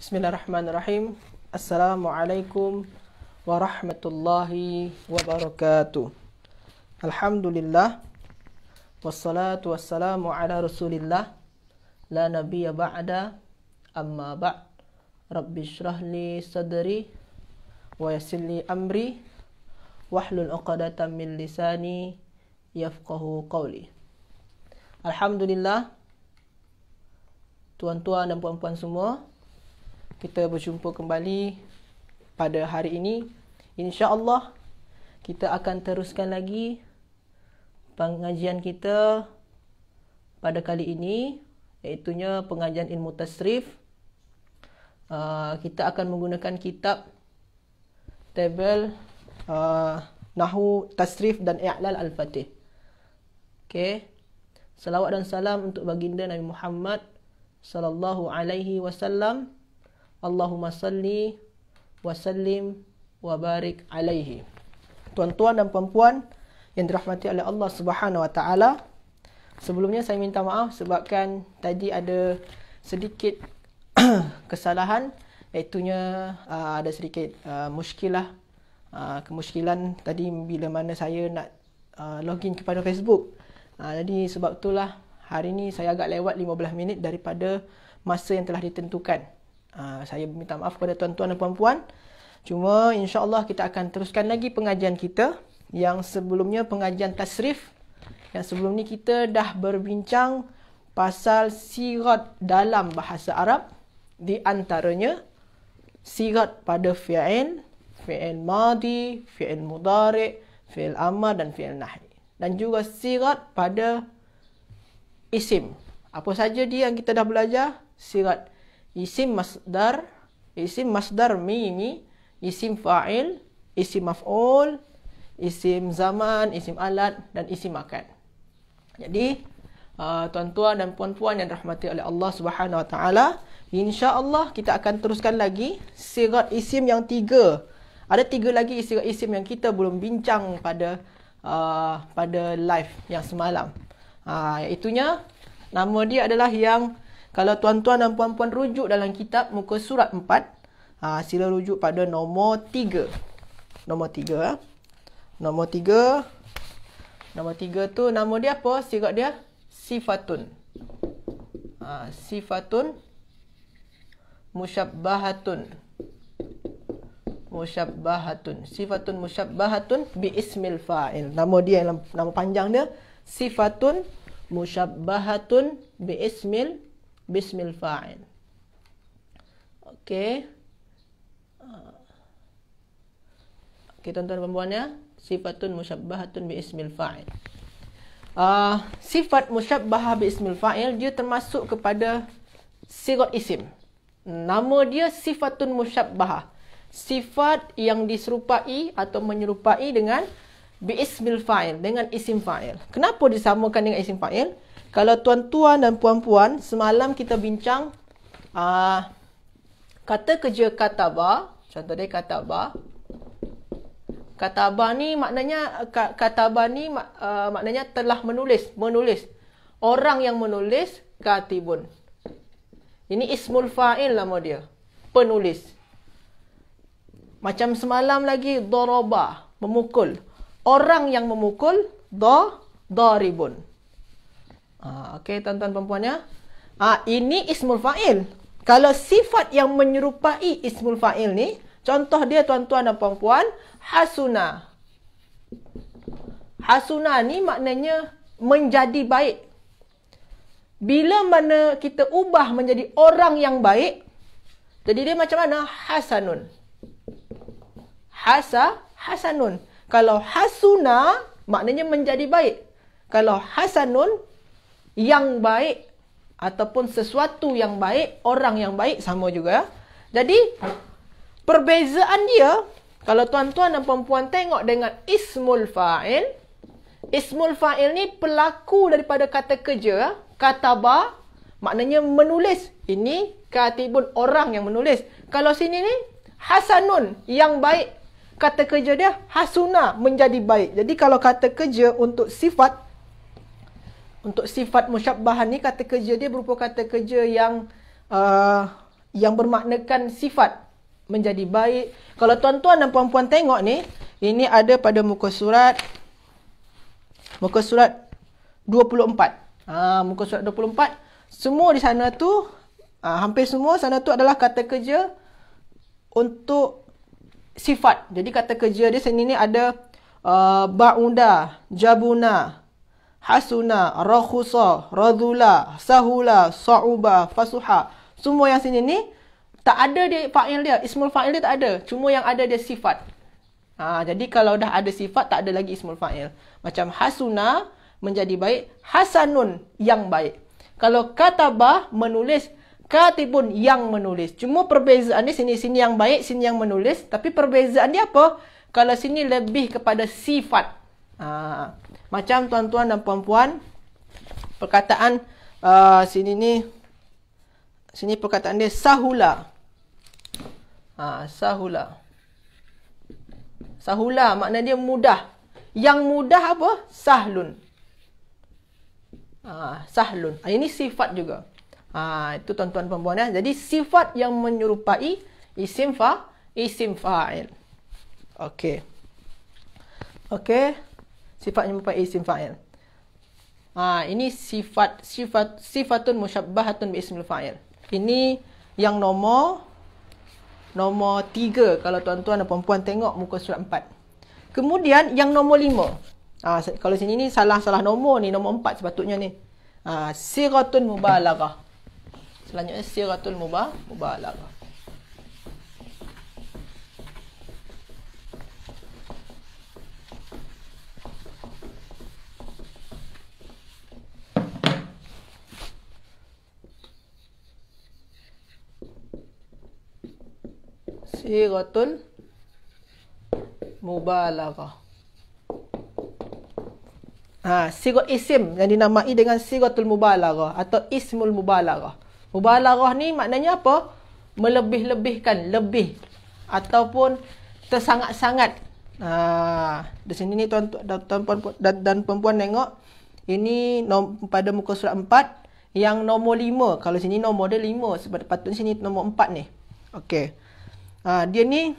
Bismillahirrahmanirrahim. Assalamualaikum warahmatullahi wabarakatuh. Alhamdulillah wassalatu wassalamu ala Rasulillah la nabiya ba'da amma ba'd. Rabbi shrahli sadri wa yassirli amri wahlul 'uqdatam min lisani yafqahu qawli. Alhamdulillah tuan-tuan dan puan-puan semua kita berjumpa kembali pada hari ini. InsyaAllah, kita akan teruskan lagi pengajian kita pada kali ini, iaitunya pengajian ilmu tasrif. Uh, kita akan menggunakan kitab table uh, ah, Nahu Tasrif dan I'lal Al-Fatih. Okay. Salawat dan salam untuk baginda Nabi Muhammad sallallahu alaihi wasallam. Allahumma salli wa sallim wa barik alaihi. Tuan-tuan dan puan-puan yang dirahmati oleh Allah Subhanahu wa taala. Sebelumnya saya minta maaf sebabkan tadi ada sedikit kesalahan iaitu uh, ada sedikit uh, muskilah uh, kemuskilan tadi bila mana saya nak uh, login kepada Facebook. Uh, jadi sebab itulah hari ini saya agak lewat 15 minit daripada masa yang telah ditentukan. Ah, saya minta maaf kepada tuan-tuan dan puan-puan. Cuma insya-Allah kita akan teruskan lagi pengajian kita yang sebelumnya pengajian tasrif yang sebelum ni kita dah berbincang pasal sirat dalam bahasa Arab di antaranya sirat pada fi'il, fi'il madi, fi'il mudhari', fi'il amr dan fi'il nahi. Dan juga sirat pada isim. Apa saja dia yang kita dah belajar? Sirat isim masdar, isim masdar mimi, isim fa'il, isim maf'ul, isim zaman, isim alat dan isim makan. Jadi ah, tuan-tuan dan puan-puan yang dirahmati oleh Allah Subhanahu Wa Taala, insya-Allah kita akan teruskan lagi sirat isim yang tiga. Ada tiga lagi sirat isim yang kita belum bincang pada uh, pada live yang semalam. Ha, uh, iaitunya nama dia adalah yang kalau tuan-tuan dan puan-puan rujuk dalam kitab muka surat 4, ha, sila rujuk pada nombor 3. Nombor 3. Ha. Nombor 3. Nombor 3 tu nama dia apa? Sirat dia? Sifatun. Ha, sifatun. Musyabbahatun. Musyabbahatun. Sifatun musyabbahatun bi ismil fa'il. Nama dia yang nama panjang dia. Sifatun musyabbahatun bi ismil bismil fa'il. Okey. Ah. Okey tuan-tuan dan puan-puan ya, sifatun musyabbahatun bi ismil fa'il. Uh, sifat musyabbahah bi ismil fa'il dia termasuk kepada sigot isim. Nama dia sifatun musyabbahah. Sifat yang diserupai atau menyerupai dengan bi ismil fa'il, dengan isim fa'il. Kenapa disamakan dengan isim fa'il? Kalau tuan-tuan dan puan-puan, semalam kita bincang uh, kata kerja kataba, contoh dia kataba. Kataba ni maknanya kataba ni uh, maknanya telah menulis, menulis. Orang yang menulis katibun. Ini ismul fa'il nama dia. Penulis. Macam semalam lagi daraba, memukul. Orang yang memukul da daribun. Ah, okey, tuan-tuan perempuan ya. Ha, ini ismul fa'il. Kalau sifat yang menyerupai ismul fa'il ni, contoh dia tuan-tuan dan perempuan, hasuna. Hasuna ni maknanya menjadi baik. Bila mana kita ubah menjadi orang yang baik, jadi dia macam mana? Hasanun. Hasa, hasanun. Kalau hasuna, maknanya menjadi baik. Kalau hasanun, yang baik ataupun sesuatu yang baik, orang yang baik sama juga. Jadi perbezaan dia kalau tuan-tuan dan puan-puan tengok dengan ismul fa'il, ismul fa'il ni pelaku daripada kata kerja, kataba maknanya menulis. Ini katibun orang yang menulis. Kalau sini ni hasanun yang baik, kata kerja dia hasuna menjadi baik. Jadi kalau kata kerja untuk sifat untuk sifat musyabbahan ni kata kerja dia berupa kata kerja yang uh, yang bermaknakan sifat menjadi baik. Kalau tuan-tuan dan puan-puan tengok ni, ini ada pada muka surat muka surat 24. Ah ha, muka surat 24, semua di sana tu ha, hampir semua sana tu adalah kata kerja untuk sifat. Jadi kata kerja dia sini ni ada uh, ba'unda, jabuna, hasuna, rakhusa, radula, sahula, sa'uba, fasuha. Semua yang sini ni tak ada dia fa'il dia. Ismul fa'il dia tak ada. Cuma yang ada dia sifat. Ha, jadi kalau dah ada sifat tak ada lagi ismul fa'il. Macam hasuna menjadi baik, hasanun yang baik. Kalau katabah menulis Katibun yang menulis. Cuma perbezaan ni sini sini yang baik, sini yang menulis. Tapi perbezaan dia apa? Kalau sini lebih kepada sifat. Ha. Macam tuan-tuan dan puan-puan, perkataan uh, sini ni, sini perkataan dia sahula. Ha, sahula. Sahula maknanya dia mudah. Yang mudah apa? Sahlun. Ha, sahlun. Ha, ini sifat juga. Ha, itu tuan-tuan dan puan-puan. Ya. Jadi sifat yang menyerupai isim fa'il. Isim fa Okey. Okey sifatnya merupakan isim fa'il. Ya? Ha, ini sifat sifat sifatun musyabbahatun bi ismil fa'il. Ini yang nomor nomor tiga kalau tuan-tuan dan puan-puan tengok muka surat empat. Kemudian yang nomor lima. Ha, kalau sini ni salah-salah nomor ni nomor empat sepatutnya ni. Ha, siratun mubalaghah. Selanjutnya siratul mubalaghah. kathiratun mubalaghah. Ha, sirat isim yang dinamai dengan siratul mubalaghah atau ismul mubalaghah. Mubalaghah ni maknanya apa? Melebih-lebihkan, lebih ataupun tersangat-sangat. Ha, di sini ni tuan-tuan dan, dan perempuan tengok ini pada muka surat empat yang nombor lima. Kalau sini nombor dia lima, sebab patut sini nombor empat ni. Okey. Ha, dia ni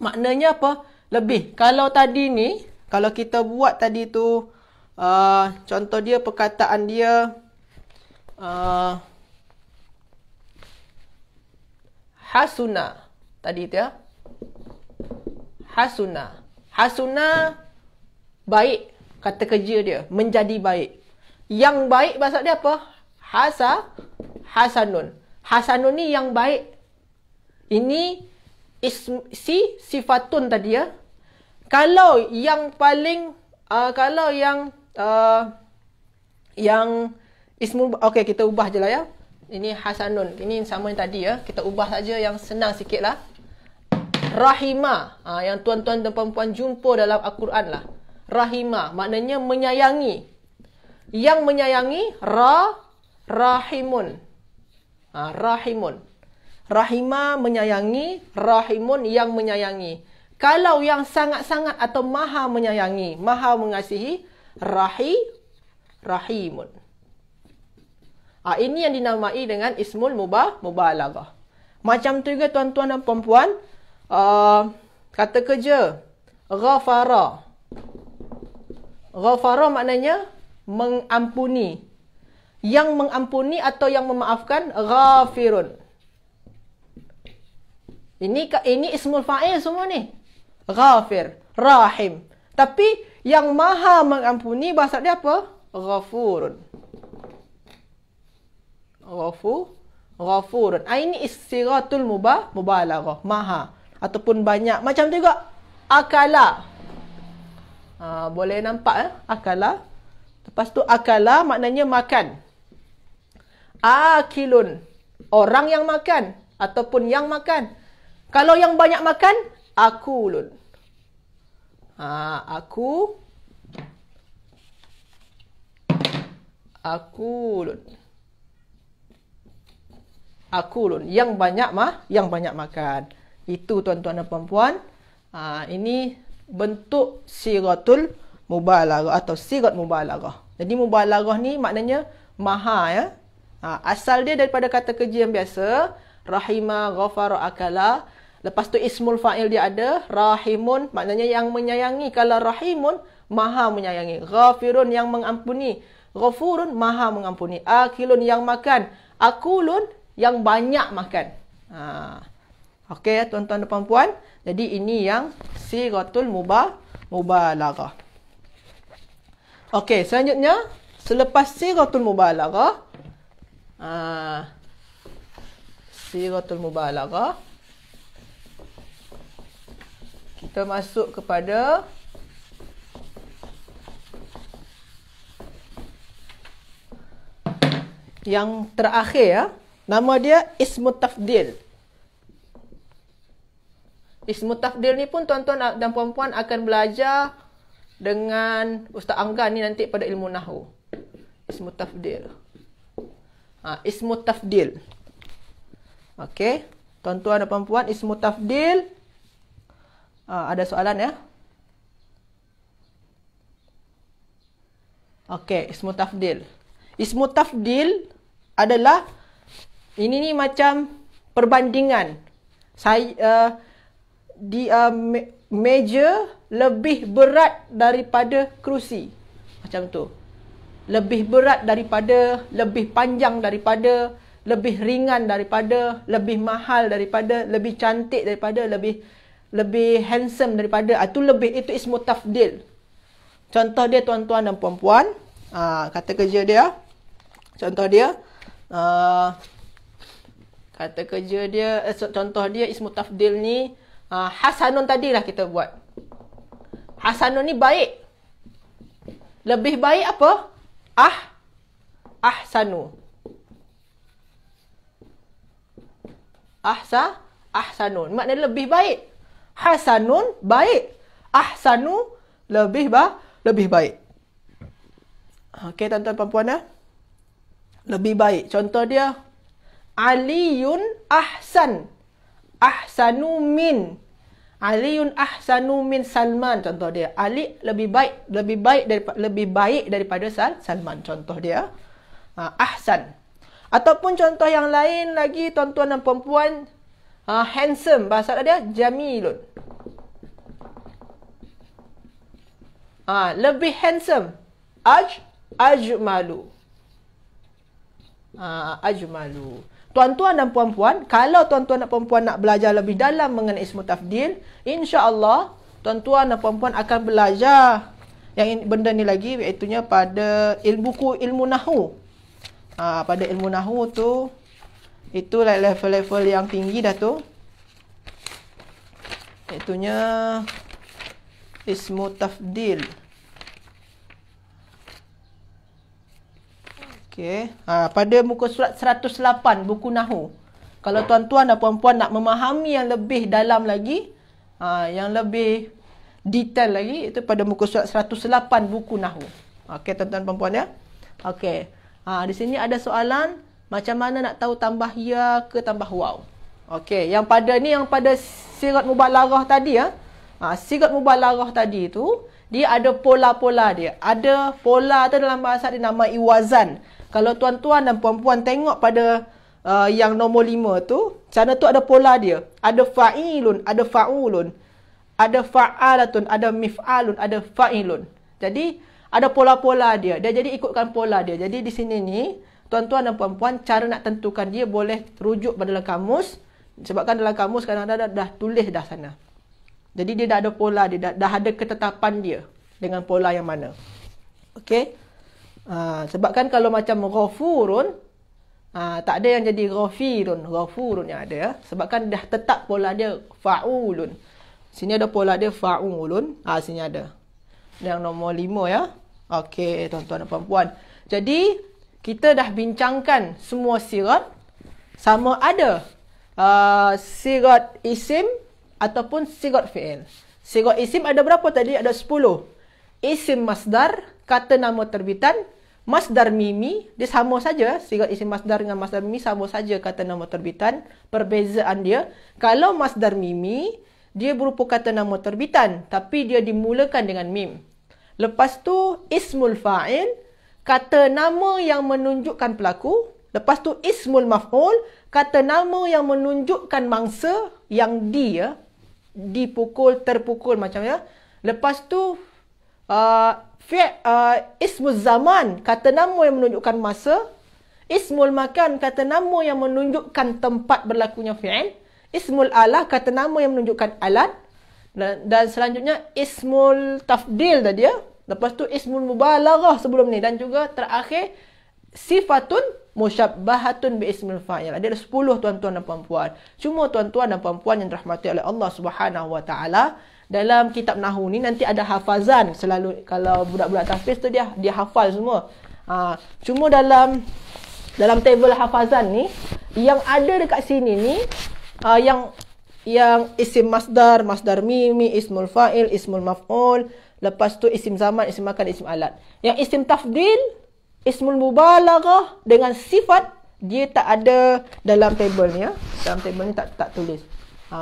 maknanya apa? Lebih. Kalau tadi ni, kalau kita buat tadi tu, uh, contoh dia perkataan dia, uh, Hasuna. Tadi tu ya. Hasuna. Hasuna, baik. Kata kerja dia. Menjadi baik. Yang baik maksud dia apa? Hasa. Hasanun. Hasanun ni yang baik. Ini si sifatun tadi ya. Kalau yang paling uh, kalau yang uh, yang ismu, okey kita ubah jelah ya. Ini hasanun. Ini sama yang tadi ya. Kita ubah saja yang senang sikitlah. Rahima, uh, ha, yang tuan-tuan dan puan-puan jumpa dalam al-Quran lah. Rahima maknanya menyayangi. Yang menyayangi ra rahimun. Ah rahimun. Rahima menyayangi, Rahimun yang menyayangi. Kalau yang sangat-sangat atau maha menyayangi, maha mengasihi, Rahi, Rahimun. Ha, ini yang dinamai dengan Ismul Mubah, mubah Mubalagah. Macam tu juga tuan-tuan dan puan-puan, uh, kata kerja, Ghafara. Ghafara maknanya mengampuni. Yang mengampuni atau yang memaafkan, Ghafirun. Ghafirun. Ini ini ismul fa'il semua ni. Ghafir, Rahim. Tapi yang Maha mengampuni bahasa dia apa? Ghafurun. Ghafu, Ghafurun. Ah, ini istighatul mubah, mubalaghah, Maha ataupun banyak. Macam tu juga. Akala. Ha, boleh nampak eh? Akala. Lepas tu akala maknanya makan. Akilun. Orang yang makan ataupun yang makan. Kalau yang banyak makan, aku ulun. Ha, aku. Aku ulun. Aku ulun. Yang banyak mah, yang banyak makan. Itu tuan-tuan dan perempuan. Ha, ini bentuk siratul mubalaghah atau sirat mubalaghah. Jadi mubalaghah ni maknanya maha ya. Ha, asal dia daripada kata kerja yang biasa, rahima ghafara akala. Lepas tu ismul fa'il dia ada. Rahimun maknanya yang menyayangi. Kalau rahimun, maha menyayangi. Ghafirun yang mengampuni. Ghafurun maha mengampuni. Akilun yang makan. Akulun yang banyak makan. Ha. Okey tuan-tuan dan puan-puan. Jadi ini yang siratul mubah, mubalarah. Okey selanjutnya. Selepas siratul mubalarah. Ha. Siratul mubalarah kita masuk kepada yang terakhir ya. Nama dia ismu tafdil. Ismu tafdil ni pun tuan-tuan dan puan-puan akan belajar dengan Ustaz Angga ni nanti pada ilmu nahu. Ismu tafdil. Ha, ismu tafdil. Okey. Tuan-tuan dan puan-puan, ismu tafdil. Ah, ada soalan ya? Okey, ismu tafdil. Ismu tafdil adalah ini ni macam perbandingan. Saya uh, di uh, meja lebih berat daripada kerusi. Macam tu. Lebih berat daripada, lebih panjang daripada, lebih ringan daripada, lebih mahal daripada, lebih cantik daripada, lebih lebih handsome daripada atau ah, lebih itu ismu tafdil. Contoh dia tuan-tuan dan puan-puan, ah, kata kerja dia. Contoh dia aa, ah, kata kerja dia eh, contoh dia ismu tafdil ni aa, hasanun tadilah kita buat. Hasanun ni baik. Lebih baik apa? Ah ahsanu. Ahsa ahsanun. Maknanya lebih baik hasanun baik. Ahsanu lebih ba lebih baik. Okey tuan-tuan puan-puan eh? Lebih baik. Contoh dia Aliun ahsan. Ahsanu min. Aliun ahsanu min Salman contoh dia. Ali lebih baik lebih baik daripada lebih baik daripada Sal Salman contoh dia. Ah, ahsan. Ataupun contoh yang lain lagi tuan-tuan dan puan-puan uh, handsome bahasa dia jamilun ah lebih handsome aj ajmalu ah uh, ajmalu Tuan-tuan dan puan-puan, kalau tuan-tuan dan puan-puan nak belajar lebih dalam mengenai ismu tafdil, insya-Allah tuan-tuan dan puan-puan akan belajar yang in, benda ni lagi iaitu pada ilmu buku ilmu nahu. Ha, pada ilmu nahu tu Itulah level-level yang tinggi dah tu. Itunya Ismu Tafdil. Okey. Ha, pada muka surat 108 buku Nahu. Kalau tuan-tuan dan puan-puan nak memahami yang lebih dalam lagi, ha, yang lebih detail lagi, itu pada muka surat 108 buku Nahu. Okey, tuan-tuan dan puan-puan ya. Okey. Ha, di sini ada Soalan. Macam mana nak tahu tambah ya ke tambah wow? Okey, yang pada ni yang pada sirat mubalarah tadi ya. Ha, sirat mubalarah tadi tu, dia ada pola-pola dia. Ada pola tu dalam bahasa dia nama iwazan. Kalau tuan-tuan dan puan-puan tengok pada uh, yang nombor lima tu, sana tu ada pola dia. Ada fa'ilun, ada fa'ulun. Ada fa'alatun, ada mif'alun, ada fa'ilun. Jadi, ada pola-pola dia. Dia jadi ikutkan pola dia. Jadi, di sini ni, tuan-tuan dan puan-puan cara nak tentukan dia boleh rujuk pada dalam kamus sebabkan dalam kamus kan ada dah, dah tulis dah sana. Jadi dia dah ada pola dia dah, dah ada ketetapan dia dengan pola yang mana. Okey. Uh, sebabkan kalau macam ghafurun uh, tak ada yang jadi ghafirun, ghafurun yang ada ya. Sebabkan dah tetap pola dia faulun. Sini ada pola dia faulun, ah uh, sini ada. Yang nombor lima ya. Okey tuan-tuan dan puan-puan. Jadi kita dah bincangkan semua sirat sama ada uh, sirat isim ataupun sirat fi'il. Sirat isim ada berapa tadi? Ada 10. Isim masdar, kata nama terbitan, masdar mimi, dia sama saja. Sirat isim masdar dengan masdar mimi sama saja kata nama terbitan. Perbezaan dia, kalau masdar mimi, dia berupa kata nama terbitan tapi dia dimulakan dengan mim. Lepas tu ismul fa'il, kata nama yang menunjukkan pelaku. Lepas tu ismul maf'ul, kata nama yang menunjukkan mangsa yang di ya. Dipukul, terpukul macam ya. Lepas tu uh, fi, uh, ismul zaman, kata nama yang menunjukkan masa. Ismul makan, kata nama yang menunjukkan tempat berlakunya fi'il. Ismul alah, kata nama yang menunjukkan alat. Dan, dan selanjutnya ismul tafdil tadi ya. Lepas tu ismul mubalaghah sebelum ni dan juga terakhir sifatun musyabbahatun bi ismil fa'il. Ada 10 tuan-tuan dan puan-puan. Cuma tuan-tuan dan puan-puan yang dirahmati oleh Allah Subhanahu wa taala dalam kitab nahu ni nanti ada hafazan selalu kalau budak-budak tahfiz tu dia dia hafal semua. Ha, cuma dalam dalam table hafazan ni yang ada dekat sini ni uh, yang yang isim masdar, masdar mimi, ismul fa'il, ismul maf'ul, Lepas tu isim zaman, isim makan, isim alat. Yang isim tafdil, ismul mubalaghah dengan sifat dia tak ada dalam table ni ya. Dalam table ni tak tak tulis. Ha,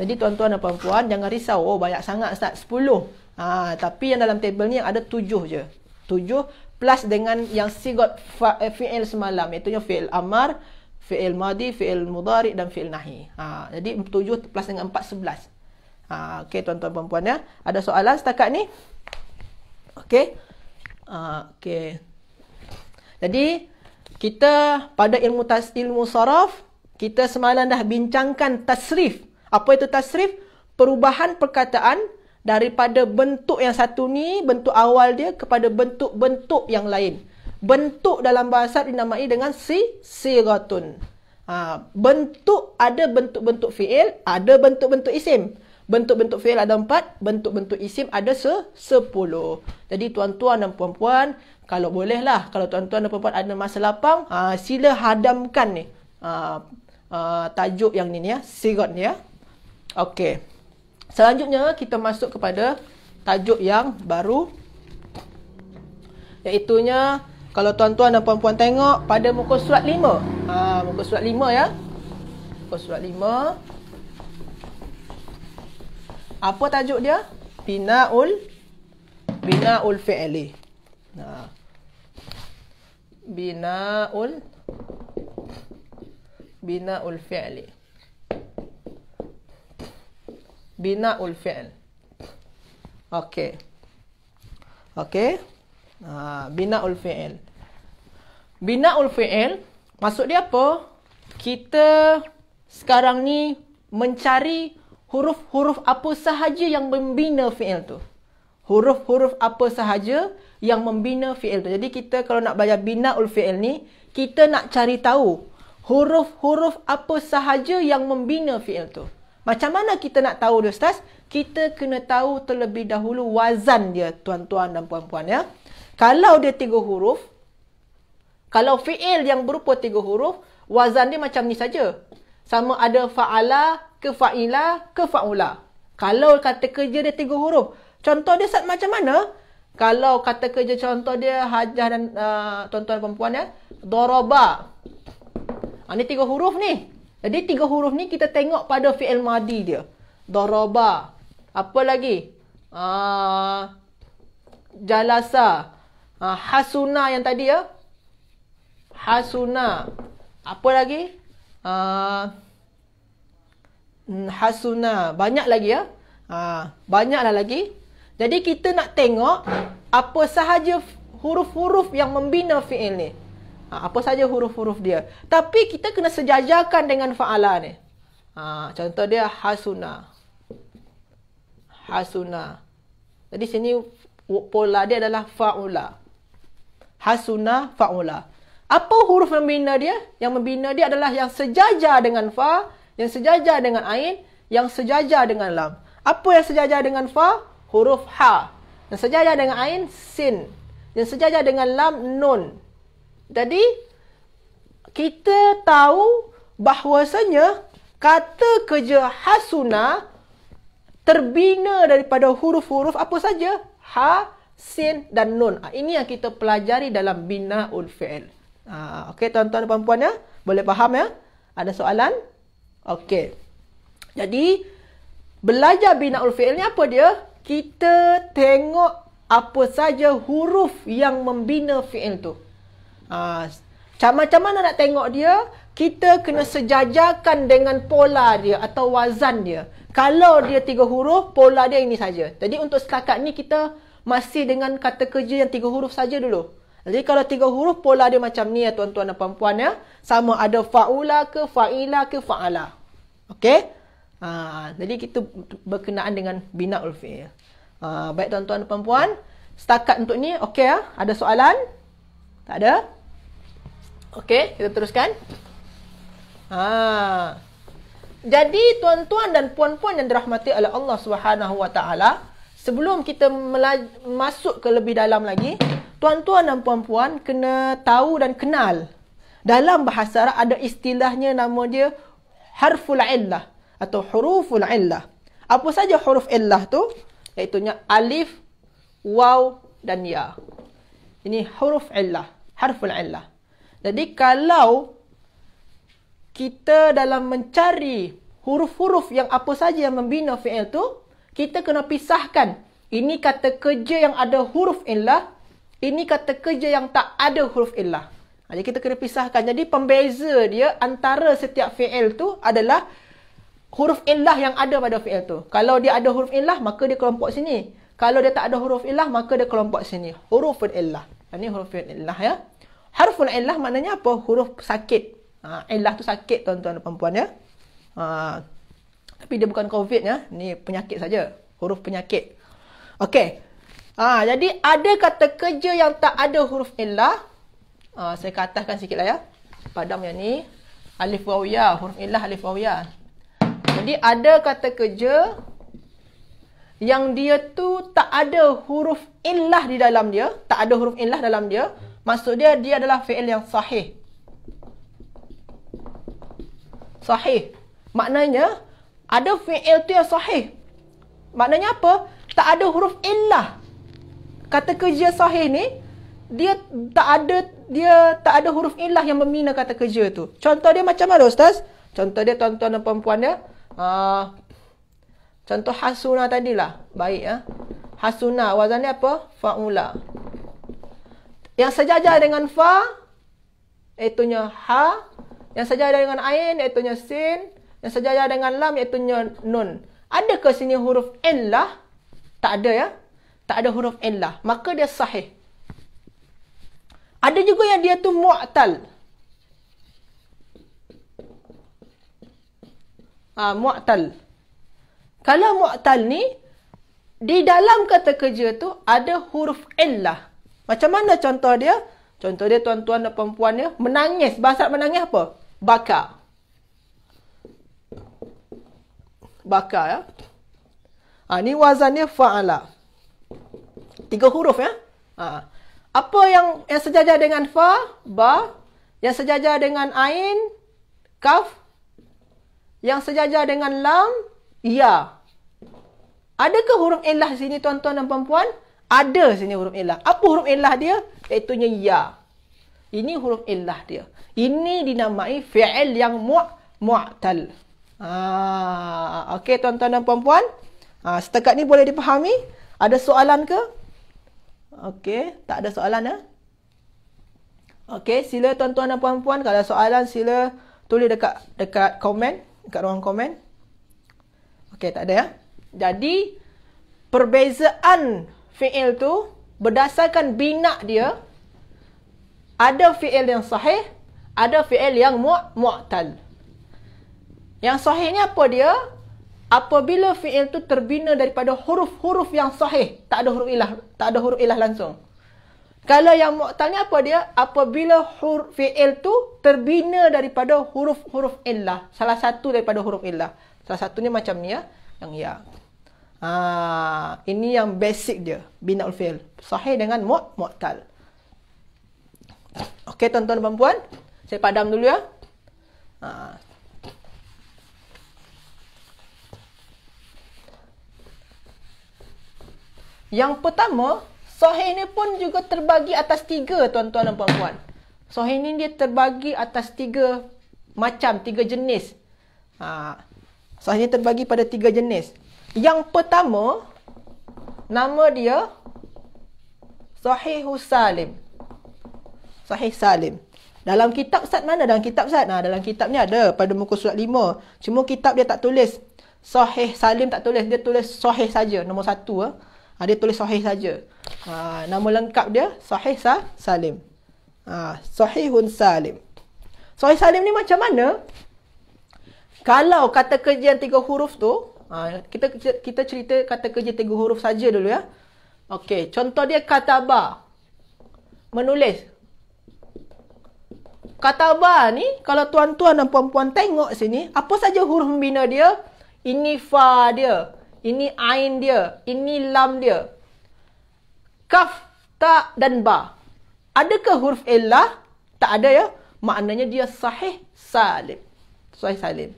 jadi tuan-tuan dan puan-puan jangan risau oh banyak sangat ustaz 10. Ha, tapi yang dalam table ni yang ada 7 je. 7 plus dengan yang sigot eh, fi'il semalam iaitu yang fi'il amar, fi'il madi, fi'il mudhari dan fi'il nahi. Ha, jadi 7 plus dengan 4 11. Ha, okey tuan-tuan perempuan ya. Ada soalan setakat ni? Okay, Ha, okey. Jadi kita pada ilmu tas ilmu saraf kita semalam dah bincangkan tasrif. Apa itu tasrif? Perubahan perkataan daripada bentuk yang satu ni, bentuk awal dia kepada bentuk-bentuk yang lain. Bentuk dalam bahasa dinamai dengan si siratun. Ha, bentuk ada bentuk-bentuk fi'il, ada bentuk-bentuk isim. Bentuk-bentuk fail ada empat, bentuk-bentuk isim ada se sepuluh. Jadi tuan-tuan dan puan-puan, kalau bolehlah, kalau tuan-tuan dan puan-puan ada masa lapang, uh, sila hadamkan ni. Uh, uh, tajuk yang ni ni ya, sirot ni ya. Okey. Selanjutnya, kita masuk kepada tajuk yang baru. Iaitunya, kalau tuan-tuan dan puan-puan tengok pada muka surat lima. Uh, muka surat lima ya. Muka surat lima. Muka surat lima. Apa tajuk dia? Binaul Binaul fi'li. Ha. Binaul Binaul fi'li. Binaul fi'l. Okey. Okey. Ha, binaul fi'il. Binaul fi'il, maksud dia apa? Kita sekarang ni mencari huruf-huruf apa sahaja yang membina fi'il tu. Huruf-huruf apa sahaja yang membina fi'il tu. Jadi kita kalau nak belajar bina'ul fi'il ni, kita nak cari tahu huruf-huruf apa sahaja yang membina fi'il tu. Macam mana kita nak tahu dia Ustaz? Kita kena tahu terlebih dahulu wazan dia tuan-tuan dan puan-puan ya. Kalau dia tiga huruf, kalau fi'il yang berupa tiga huruf, wazan dia macam ni saja. Sama ada fa'ala, ke fa'ila ke fa'ula. Kalau kata kerja dia tiga huruf. Contoh dia set macam mana? Kalau kata kerja contoh dia hajah dan uh, tuan-tuan uh, perempuan ya. Doroba. Ha, ni tiga huruf ni. Jadi tiga huruf ni kita tengok pada fi'il madi dia. Doroba. Apa lagi? Uh, jalasa. Uh, hasuna yang tadi ya. Hasuna. Apa lagi? Haa... Uh, Hmm, hasuna banyak lagi ya ha, banyaklah lagi jadi kita nak tengok apa sahaja huruf-huruf yang membina fiil ni ha, apa sahaja huruf-huruf dia tapi kita kena sejajarkan dengan faala ni ha, contoh dia hasuna hasuna jadi sini pola dia adalah faula hasuna faula apa huruf membina dia yang membina dia adalah yang sejajar dengan faala yang sejajar dengan ain yang sejajar dengan lam apa yang sejajar dengan fa huruf ha yang sejajar dengan ain sin yang sejajar dengan lam nun jadi kita tahu bahwasanya kata kerja hasuna terbina daripada huruf-huruf apa saja ha sin dan nun ah, ini yang kita pelajari dalam bina ul fi'il Ha, ah, okay, tuan-tuan dan puan-puan ya. Boleh faham ya? Ada soalan? Okey. Jadi, belajar bina'ul fi'il ni apa dia? Kita tengok apa saja huruf yang membina fi'il tu. Macam-macam ah, mana nak tengok dia? Kita kena sejajarkan dengan pola dia atau wazan dia. Kalau dia tiga huruf, pola dia ini saja. Jadi, untuk setakat ni kita masih dengan kata kerja yang tiga huruf saja dulu. Jadi kalau tiga huruf pola dia macam ni ya tuan-tuan dan puan-puan ya. Sama ada fa'ula ke fa'ila ke fa'ala. Okey? Ha, jadi kita berkenaan dengan bina'ul fi'il. Ha, baik tuan-tuan dan puan-puan. Setakat untuk ni okey ya. Ada soalan? Tak ada? Okey, kita teruskan. Ha. Jadi tuan-tuan dan puan-puan yang dirahmati oleh Allah SWT sebelum kita masuk ke lebih dalam lagi, tuan-tuan dan puan-puan kena tahu dan kenal dalam bahasa Arab ada istilahnya nama dia harful illah atau huruful illah. Apa saja huruf illah tu? Iaitu alif, waw dan ya. Ini huruf illah, harful illah. Jadi kalau kita dalam mencari huruf-huruf yang apa saja yang membina fi'il tu, kita kena pisahkan ini kata kerja yang ada huruf illah ini kata kerja yang tak ada huruf illah. Ha, jadi kita kena pisahkan. Jadi pembeza dia antara setiap fi'il tu adalah huruf illah yang ada pada fi'il tu. Kalau dia ada huruf illah, maka dia kelompok sini. Kalau dia tak ada huruf illah, maka dia kelompok sini. Huruf illah. Ini ha, huruf illah ya. Harful illah maknanya apa? Huruf sakit. Ha, illah tu sakit tuan-tuan dan perempuan ya. Ha, tapi dia bukan covid ya. Ni penyakit saja. Huruf penyakit. Okey. Ha, jadi ada kata kerja yang tak ada huruf illah. Ha, saya katakan sikitlah ya. Padam yang ni. Alif wawiyah. Huruf illah alif wawiyah. Jadi ada kata kerja yang dia tu tak ada huruf illah di dalam dia. Tak ada huruf illah dalam dia. Maksud dia, dia adalah fi'il yang sahih. Sahih. Maknanya, ada fi'il tu yang sahih. Maknanya apa? Tak ada huruf illah kata kerja sahih ni dia tak ada dia tak ada huruf ilah yang membina kata kerja tu. Contoh dia macam mana ustaz? Contoh dia tuan-tuan dan puan-puan ya. Uh, contoh hasuna tadi lah. Baik ya. Hasuna wazan dia apa? Faula. Yang sejajar dengan fa iaitu nya ha, yang sejajar dengan ain iaitu nya sin, yang sejajar dengan lam iaitu nya nun. Adakah sini huruf n Tak ada ya tak ada huruf n lah, maka dia sahih ada juga yang dia tu mu'tal ah ha, mu'tal kalau mu'tal ni di dalam kata kerja tu ada huruf n lah. macam mana contoh dia contoh dia tuan-tuan dan puan dia ya menangis bahasa menangis apa bakar bakar ya ha, ni wazannya fa'ala tiga huruf ya. Ha. Apa yang yang sejajar dengan fa, ba, yang sejajar dengan ain, kaf, yang sejajar dengan lam, ya. Adakah huruf ilah sini tuan-tuan dan puan-puan? Ada sini huruf ilah. Apa huruf ilah dia? Iaitu ya. Ini huruf ilah dia. Ini dinamai fi'il yang mu'tal. Ah, okey tuan-tuan dan puan-puan. Ah, setakat ni boleh dipahami? Ada soalan ke? Okey, tak ada soalan ya. Eh? Okey, sila tuan-tuan dan puan-puan kalau soalan sila tulis dekat dekat komen, dekat ruang komen. Okey, tak ada ya. Jadi perbezaan fiil tu berdasarkan bina dia ada fiil yang sahih, ada fiil yang mu'tal. Mu yang sahihnya apa dia? apabila fi'il tu terbina daripada huruf-huruf yang sahih. Tak ada huruf ilah. Tak ada huruf ilah langsung. Kalau yang mu'tal ni apa dia? Apabila huruf fi'il tu terbina daripada huruf-huruf ilah. Salah satu daripada huruf ilah. Salah satunya macam ni ya. Yang ya. Ha, ini yang basic dia. Bina'ul fi'il. Sahih dengan mu'tal. Okey tuan-tuan dan perempuan. Saya padam dulu ya. Haa. Yang pertama, sahih ni pun juga terbagi atas tiga tuan-tuan dan puan-puan. Sahih ni dia terbagi atas tiga macam, tiga jenis. Ha. Sahih ni terbagi pada tiga jenis. Yang pertama, nama dia Sahih husalim, Sahih Salim. Dalam kitab Ustaz mana? Dalam kitab Ustaz? Nah, dalam kitab ni ada pada muka surat 5. Cuma kitab dia tak tulis. Sahih Salim tak tulis. Dia tulis Sahih saja nombor satu. Eh ha, dia tulis sahih saja. Ha, nama lengkap dia Sahih Sa Salim. Ha, Sahihun Salim. Sahih Salim ni macam mana? Kalau kata kerja yang tiga huruf tu, ha, kita kita cerita kata kerja tiga huruf saja dulu ya. Okey, contoh dia kataba. Menulis. Kataba ni kalau tuan-tuan dan puan-puan tengok sini, apa saja huruf bina dia? Ini fa dia. Ini ain dia. Ini lam dia. Kaf, ta dan ba. Adakah huruf illah? Tak ada ya. Maknanya dia sahih salim. Sahih salim.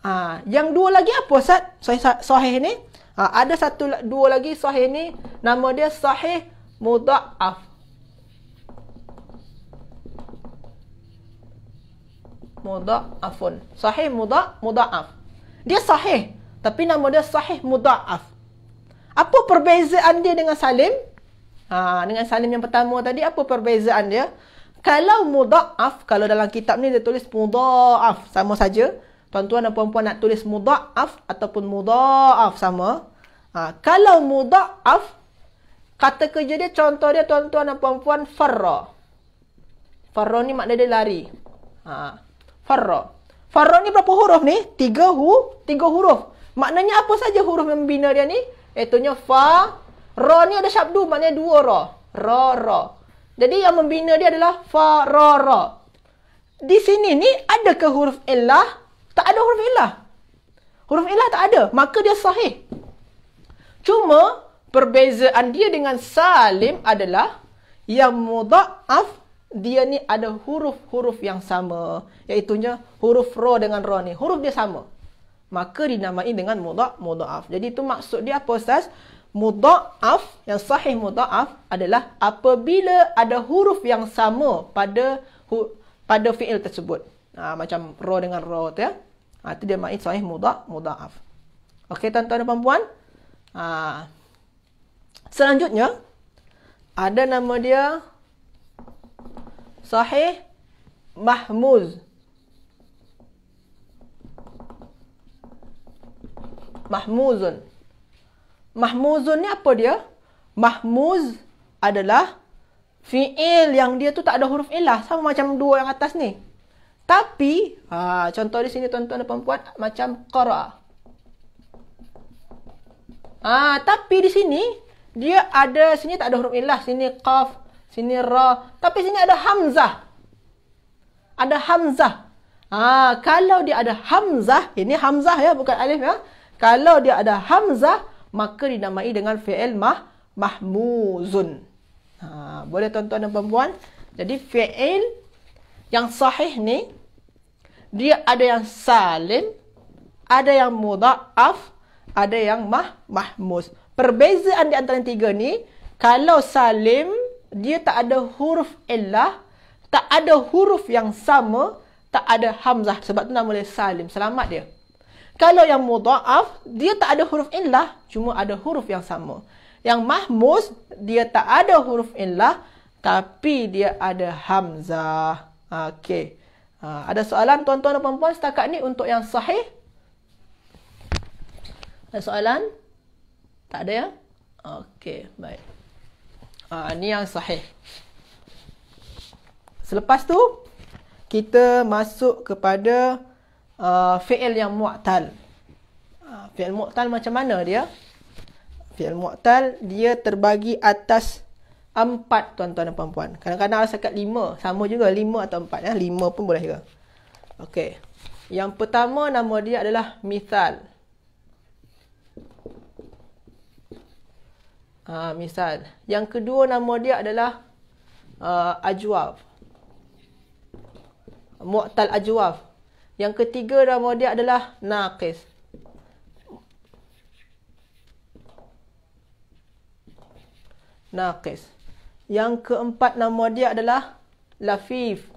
Ha, yang dua lagi apa Ustaz? Sahih, sahih ni? Ha, ada satu dua lagi sahih ni. Nama dia sahih muda'af. Muda'afun. Sahih muda'af. Muda dia sahih. Tapi nama dia sahih muda'af. Apa perbezaan dia dengan salim? Ha, dengan salim yang pertama tadi, apa perbezaan dia? Kalau muda'af, kalau dalam kitab ni dia tulis muda'af, sama saja. Tuan-tuan dan puan-puan nak tulis muda'af ataupun muda'af, sama. Ha, kalau muda'af, kata kerja dia, contoh dia tuan-tuan dan puan-puan, farra. Farra ni maknanya dia lari. Ha, farra. Farra ni berapa huruf ni? Tiga, hu, tiga huruf. Maknanya apa saja huruf membina dia ni? Iaitunya fa. Ra ni ada syabdu. Maknanya dua ra. Ra, ra. Jadi yang membina dia adalah fa, ra, ra. Di sini ni ada ke huruf illah? Tak ada huruf illah. Huruf illah tak ada. Maka dia sahih. Cuma perbezaan dia dengan salim adalah yang mudha'af dia ni ada huruf-huruf yang sama. Iaitunya huruf ra dengan ra ni. Huruf dia sama maka dinamai dengan mudha' mudha'af. Jadi itu maksud dia apa Ustaz? Mudha'af yang sahih mudha'af adalah apabila ada huruf yang sama pada hu, pada fi'il tersebut. Ha, macam ro dengan ro tu ya. Ha, itu dia maknai sahih mudha' mudha'af. Okey tuan-tuan dan puan-puan. Ha, selanjutnya ada nama dia sahih mahmuz. mahmuzun. Mahmuzun ni apa dia? Mahmuz adalah fi'il yang dia tu tak ada huruf ilah. Sama macam dua yang atas ni. Tapi, ha, contoh di sini tuan-tuan dan perempuan, macam qara. Ha, tapi di sini, dia ada, sini tak ada huruf ilah. Sini qaf, sini ra. Tapi sini ada hamzah. Ada hamzah. Ha, kalau dia ada hamzah, ini hamzah ya, bukan alif ya. Kalau dia ada hamzah, maka dinamai dengan fi'il mah, mahmuzun. Ha, boleh tuan-tuan dan perempuan? Jadi fi'il yang sahih ni, dia ada yang salim, ada yang muda'af, ada yang mah, mahmuz. Perbezaan di antara tiga ni, kalau salim, dia tak ada huruf illah, tak ada huruf yang sama, tak ada hamzah. Sebab tu nama dia salim. Selamat dia. Kalau yang mudaaf, dia tak ada huruf illah, cuma ada huruf yang sama. Yang mahmus, dia tak ada huruf illah, tapi dia ada hamzah. Okey. Ha, ada soalan tuan-tuan dan puan-puan, setakat ni untuk yang sahih? Ada soalan? Tak ada ya? Okey, baik. Ha, ni yang sahih. Selepas tu, kita masuk kepada uh, fi'il yang mu'tal. Uh, fi'il mu'tal macam mana dia? Fi'il mu'tal dia terbagi atas empat tuan-tuan dan puan-puan. Kadang-kadang ada sekat lima. Sama juga lima atau empat. Ya. Lima pun boleh kira. Okey. Yang pertama nama dia adalah mithal. Uh, ah, misal. Yang kedua nama dia adalah uh, ajwaf. Mu'tal ajwaf. Yang ketiga nama dia adalah naqis. Naqis. Yang keempat nama dia adalah lafif.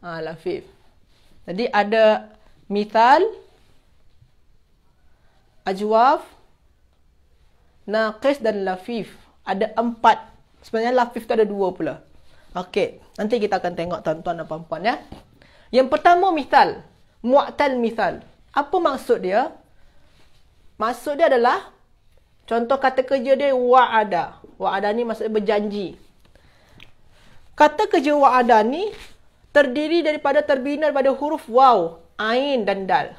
Ha, lafif. Jadi ada mithal, ajwaf, naqis dan lafif. Ada empat Sebenarnya Lafif tu ada dua pula. Okey, nanti kita akan tengok tuan-tuan dan puan-puan ya. Yang pertama misal, mu'tal misal. Apa maksud dia? Maksud dia adalah contoh kata kerja dia wa'ada. Wa'ada ni maksudnya berjanji. Kata kerja wa'ada ni terdiri daripada terbina daripada huruf waw, ain dan dal.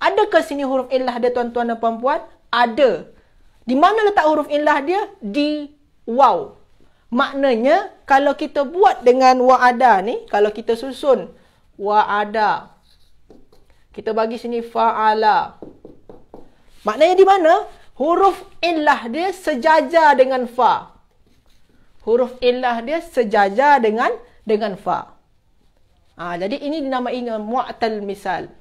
Ada ke sini huruf illah dia tuan-tuan dan puan-puan? Ada. Di mana letak huruf illah dia? Di waw. Maknanya kalau kita buat dengan waada ni, kalau kita susun waada. Kita bagi sini faala. Maknanya di mana? Huruf illah dia sejajar dengan fa. Huruf illah dia sejajar dengan dengan fa. Ha, jadi ini dinamai dengan mu'tal misal.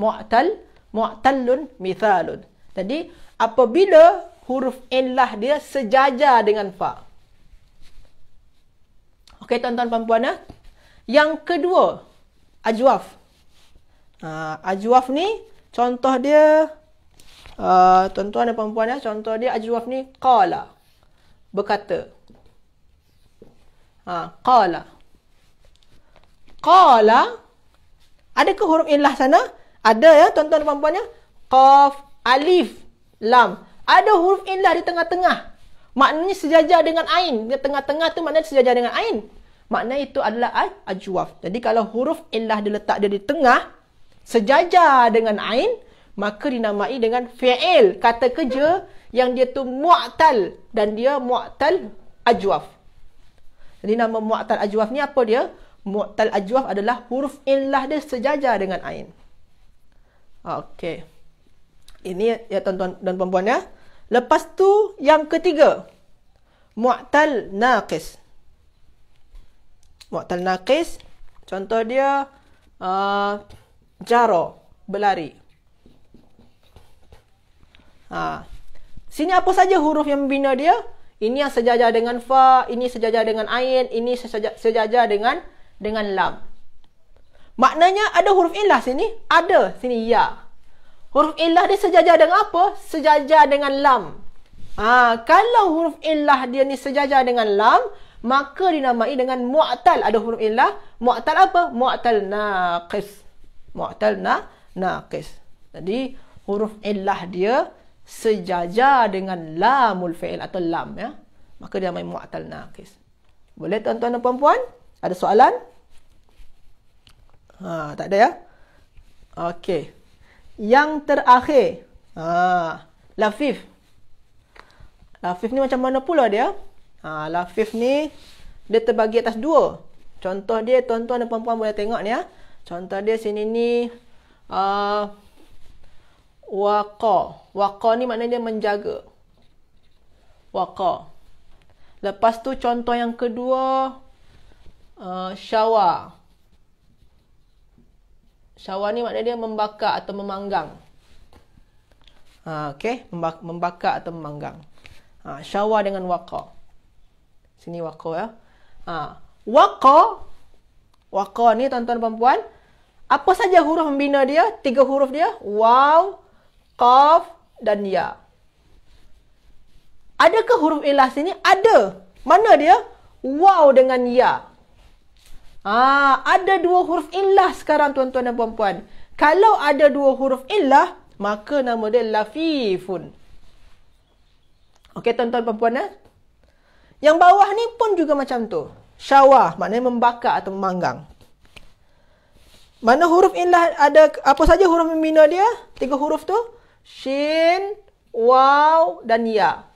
Mu'tal, mu'talun, mithalun. Jadi apabila huruf illah dia sejajar dengan fa. Okey, tuan-tuan puan Eh? Yang kedua, ajwaf. Uh, ajwaf ni, contoh dia, uh, tuan-tuan dan puan eh? contoh dia ajwaf ni, qala. Berkata. Uh, qala. Qala. ke huruf ilah sana? Ada ya, tuan-tuan dan puan Ya? Qaf, alif, lam. Ada huruf ilah di tengah-tengah. Maknanya sejajar dengan ain. di Tengah-tengah tu maknanya sejajar dengan ain. Makna itu adalah ajwaf. Jadi kalau huruf illah diletak dia di tengah, sejajar dengan ain, maka dinamai dengan fi'il. Kata kerja yang dia tu mu'tal. Dan dia mu'tal ajwaf. Jadi nama mu'tal ajwaf ni apa dia? Mu'tal ajwaf adalah huruf illah dia sejajar dengan ain. Okey. Ini ya tuan-tuan dan puan-puan ya. Lepas tu yang ketiga mu'tal naqis. Mu'tal naqis contoh dia uh, jaro berlari. Ha. Sini apa saja huruf yang membina dia? Ini yang sejajar dengan fa, ini sejajar dengan ain, ini sejajar dengan dengan lam. Maknanya ada huruf ilah sini, ada sini ya. Huruf illah dia sejajar dengan apa? Sejajar dengan lam. Ah, ha, kalau huruf illah dia ni sejajar dengan lam, maka dinamai dengan mu'tal. Ada huruf illah, mu'tal apa? Mu'tal naqis. Mu'tal na naqis. Jadi huruf illah dia sejajar dengan lamul fi'il atau lam ya. Maka dia main mu'tal naqis. Boleh tuan-tuan dan puan-puan? Ada soalan? Ha, tak ada ya? Okey yang terakhir. Ha, lafif. Lafif ni macam mana pula dia? Ha, lafif ni dia terbagi atas dua. Contoh dia tuan-tuan dan puan-puan boleh tengok ni ya. Contoh dia sini ni a uh, waqa. Waqa ni maknanya dia menjaga. Waqa. Lepas tu contoh yang kedua a ha, uh, syawa. Syawar ni maknanya dia membakar atau memanggang. Ha, okay. Membakar atau memanggang. Ha, syawar dengan waqa. Sini waqa ya. Ha, waqa. Waqa ni tuan-tuan dan puan-puan. Apa saja huruf membina dia? Tiga huruf dia. Waw, Qaf dan Ya. Adakah huruf ilah sini? Ada. Mana dia? Waw dengan Ya. Ah, ada dua huruf illah sekarang tuan-tuan dan puan-puan. Kalau ada dua huruf illah, maka nama dia lafifun. Okey tuan-tuan dan puan-puan eh? Yang bawah ni pun juga macam tu. Syawah maknanya membakar atau memanggang. Mana huruf illah ada apa saja huruf membina dia? Tiga huruf tu. Shin, Waw dan Ya.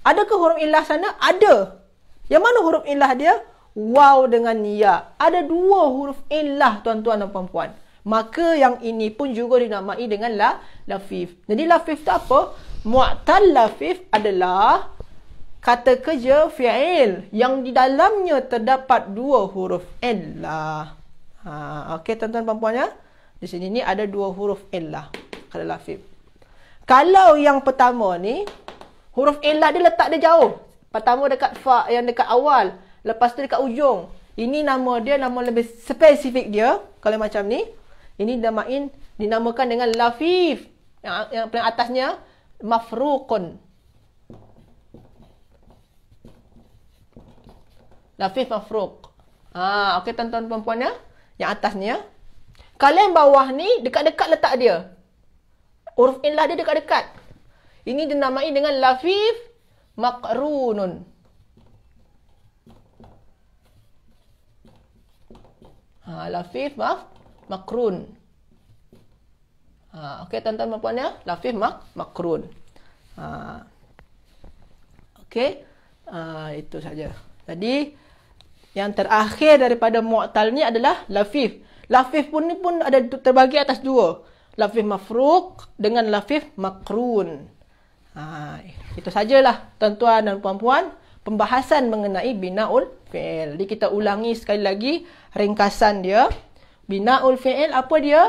Ada ke huruf illah sana? Ada. Yang mana huruf illah dia? Wow dengan ya. Ada dua huruf illah tuan-tuan dan puan-puan. Maka yang ini pun juga dinamai dengan la lafif. Jadi lafif tu apa? Mu'tal lafif adalah kata kerja fi'il yang di dalamnya terdapat dua huruf illah. Ha, okey tuan-tuan dan puan ya. Di sini ni ada dua huruf illah kalau lafif. Kalau yang pertama ni huruf illah dia letak dia jauh. Pertama dekat fa yang dekat awal. Lepas tu dekat ujung. Ini nama dia, nama lebih spesifik dia. Kalau macam ni. Ini damain dinamakan dengan lafif. Yang, yang paling atasnya, mafrukun. Lafif mafruk. Ah, ha, Okey, tuan-tuan perempuan ya. Yang atasnya. Kalau yang bawah ni, dekat-dekat letak dia. Uruf inlah dia dekat-dekat. Ini dinamai dengan lafif makrunun. Ha, lafif maf makrun. Ha, okey tuan-tuan dan puan ya, lafif maf makrun. Ha. Okey. Ha, itu saja. Jadi yang terakhir daripada mu'tal ni adalah lafif. Lafif pun ni pun ada terbagi atas dua. Lafif mafruq dengan lafif makrun. Ha, itu sajalah tuan-tuan dan puan-puan pembahasan mengenai binaul fi'il. Jadi kita ulangi sekali lagi ringkasan dia. Binaul fi'il apa dia?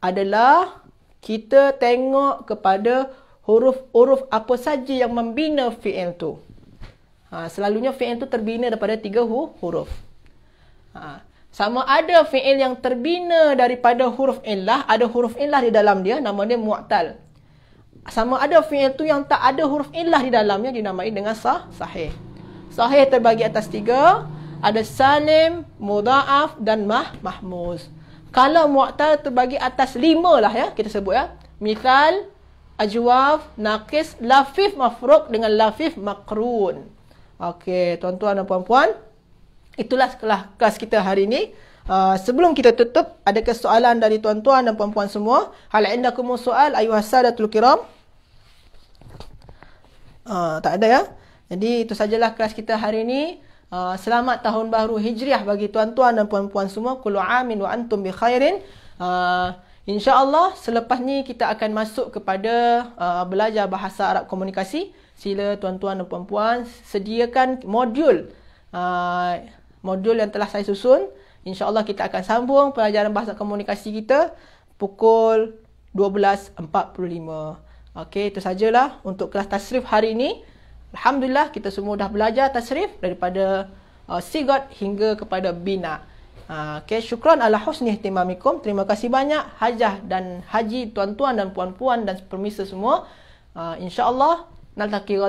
Adalah kita tengok kepada huruf-huruf apa saja yang membina fi'il tu. Ha, selalunya fi'il tu terbina daripada tiga hu huruf. Ha, sama ada fi'il yang terbina daripada huruf illah, ada huruf illah di dalam dia, nama dia mu'tal sama ada fi'il tu yang tak ada huruf illah di dalamnya dinamai dengan sah sahih. Sahih terbagi atas tiga. Ada salim, muda'af dan mah mahmuz. Kalau mu'tal terbagi atas lima lah ya. Kita sebut ya. Misal, ajwaf, naqis, lafif mafruq dengan lafif makrun. Okey, tuan-tuan dan puan-puan. Itulah kelas kita hari ini. Uh, sebelum kita tutup, ada kesoalan dari tuan-tuan dan puan-puan semua? Hal anda kamu soal ayuh asadatul kiram? Uh, tak ada ya. Jadi itu sajalah kelas kita hari ini. Uh, selamat tahun baru Hijriah bagi tuan-tuan dan puan-puan semua. Kullu amin wa antum bi khairin. Uh, Insya-Allah selepas ni kita akan masuk kepada uh, belajar bahasa Arab komunikasi. Sila tuan-tuan dan puan-puan sediakan modul uh, modul yang telah saya susun. InsyaAllah kita akan sambung pelajaran bahasa komunikasi kita pukul 12.45. Okey, itu sajalah untuk kelas tasrif hari ini. Alhamdulillah kita semua dah belajar tasrif daripada uh, hingga kepada Bina. Uh, Okey, syukran ala husni ihtimamikum. Terima kasih banyak hajah dan haji tuan-tuan dan puan-puan dan permisa semua. Uh, InsyaAllah, nal takir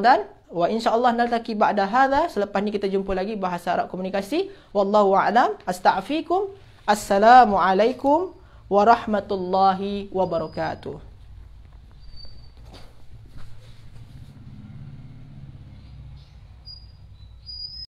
wa insyaallah nalaki ba'da hadha selepas ni kita jumpa lagi bahasa Arab komunikasi wallahu a'lam astaghfikum assalamualaikum warahmatullahi wabarakatuh